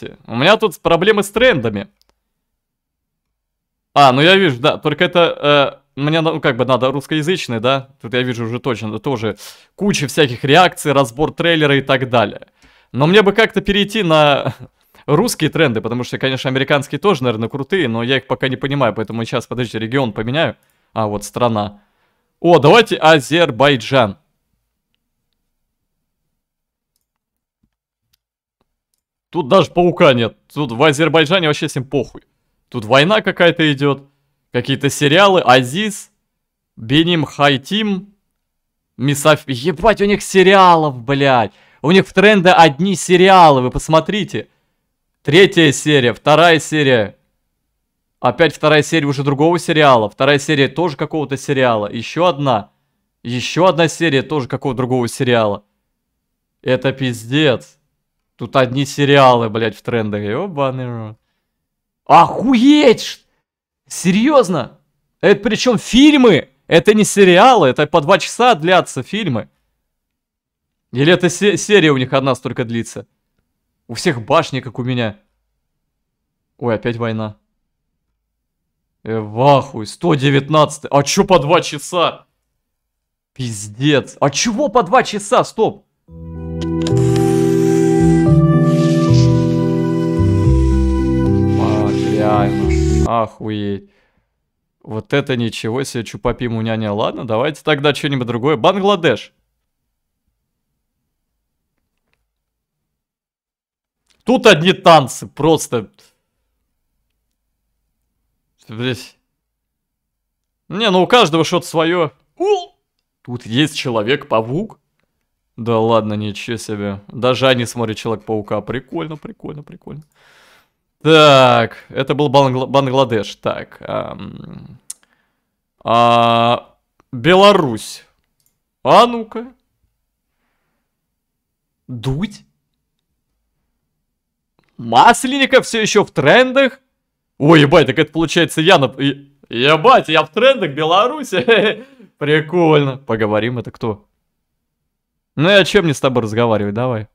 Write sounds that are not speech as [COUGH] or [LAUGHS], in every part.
Подождите. У меня тут проблемы с трендами. А, ну я вижу, да, только это... Э, мне, ну, как бы надо русскоязычный, да? Тут я вижу уже точно, тоже куча всяких реакций, разбор трейлера и так далее. Но мне бы как-то перейти на [LAUGHS] русские тренды, потому что, конечно, американские тоже, наверное, крутые, но я их пока не понимаю, поэтому сейчас, подождите, регион поменяю. А, вот страна. О, давайте Азербайджан. Тут даже паука нет. Тут в Азербайджане вообще всем похуй. Тут война какая-то идет. Какие-то сериалы. Азиз. Беним Хайтим. Мисаф... Ебать, у них сериалов, блядь. У них в тренде одни сериалы, вы посмотрите. Третья серия, вторая серия. Опять вторая серия уже другого сериала. Вторая серия тоже какого-то сериала. Еще одна. Еще одна серия тоже какого-то другого сериала. Это пиздец. Тут одни сериалы, блядь, в трендах. Ёбаный Охуеть! Серьезно? Это причем фильмы? Это не сериалы, это по два часа длятся фильмы. Или это се серия у них одна столько длится? У всех башни, как у меня. Ой, опять война. Э, вахуй, 119 А чё по два часа? Пиздец. А чего по два часа? Стоп. Стоп. реально. Охуеть. Вот это ничего себе, чупапи муняня. Ладно, давайте тогда что-нибудь другое. Бангладеш. Тут одни танцы, просто... Блять. Не, ну у каждого что-то свое. Тут есть Человек-паук. Да ладно, ничего себе. Даже они смотрят Человек-паука. Прикольно, прикольно, прикольно. Так, это был Бангла- Бангладеш. Так. Эм, а, Беларусь. А ну-ка. Дудь? Масленников все еще в трендах? Ой, ебать, так это получается я на... Ебать, я в трендах Беларуси. [LAUGHS] Прикольно. Поговорим, это кто? Ну и о чем мне с тобой разговаривать, давай.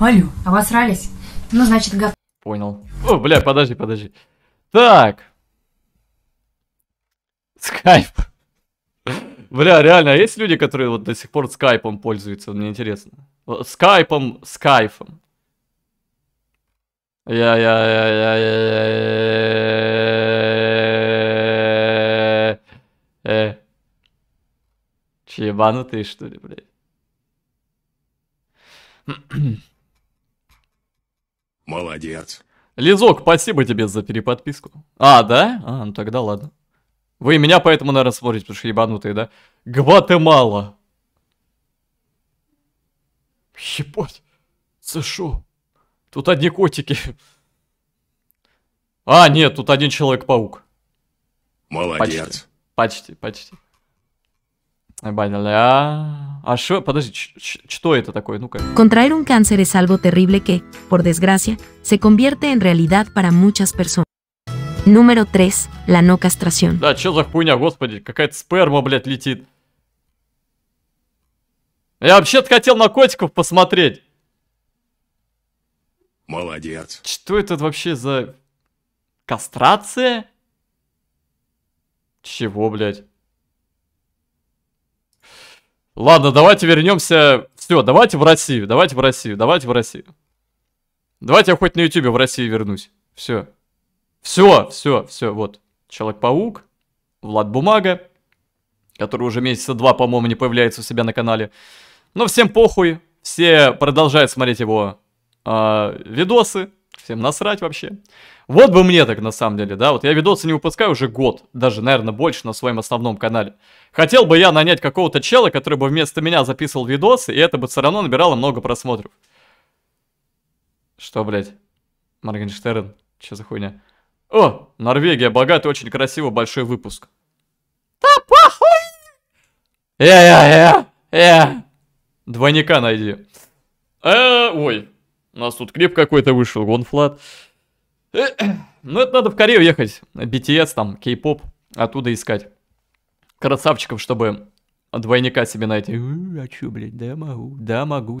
а вас обосрались? Ну, значит, готов. Понял. О, бля, подожди, подожди. Так. Скайп. Бля, реально, а есть люди, которые вот до сих пор скайпом пользуются? Мне интересно. Скайпом, скайфом. Я, я, я, я, я, я, э. Че, ебанутые, что ли, блядь? Молодец. Лизок, спасибо тебе за переподписку. А, да? А, ну тогда ладно. Вы меня поэтому, наверное, смотрите, потому что ебанутые, да? Гватемала. Ебать. Це шо? Тут одни котики. А, нет, тут один Человек-паук. Молодец. Почти, почти. почти. Баня. А что, подожди, что это такое? Ну-ка. Contraer un cáncer es algo terrible que, por desgracia, se convierte en realidad para muchas personas. Número 3. La no castración. Да, что за хуйня, господи, какая-то сперма, блядь, летит. Я вообще-то хотел на котиков посмотреть. Молодец. Что это вообще за... Кастрация? Чего, блядь? Ладно, давайте вернемся. Все, давайте в Россию, давайте в Россию, давайте в Россию. Давайте я хоть на Ютубе в России вернусь. Все. Все, все, все, вот. Человек-паук, Влад Бумага, который уже месяца два, по-моему, не появляется у себя на канале. Но ну, всем похуй, все продолжают смотреть его э, видосы, Всем насрать вообще. Вот бы мне так на самом деле, да, вот я видосы не выпускаю уже год, даже, наверное, больше на своем основном канале. Хотел бы я нанять какого-то чела, который бы вместо меня записывал видосы, и это бы все равно набирало много просмотров. Что, блядь? Моргенштерн, что за хуйня? О, Норвегия, богатый, очень красивый, большой выпуск. Да похуй! э э э Я! Э. Двойника найди. Э, ой, у нас тут клип какой-то вышел, Гонфлат. [CLEARS THROAT] Ну, это надо в Корею ехать. BTS там, кей-поп, оттуда искать. Красавчиков, чтобы двойника себе найти. «Э, а чё, блядь, да могу, да могу.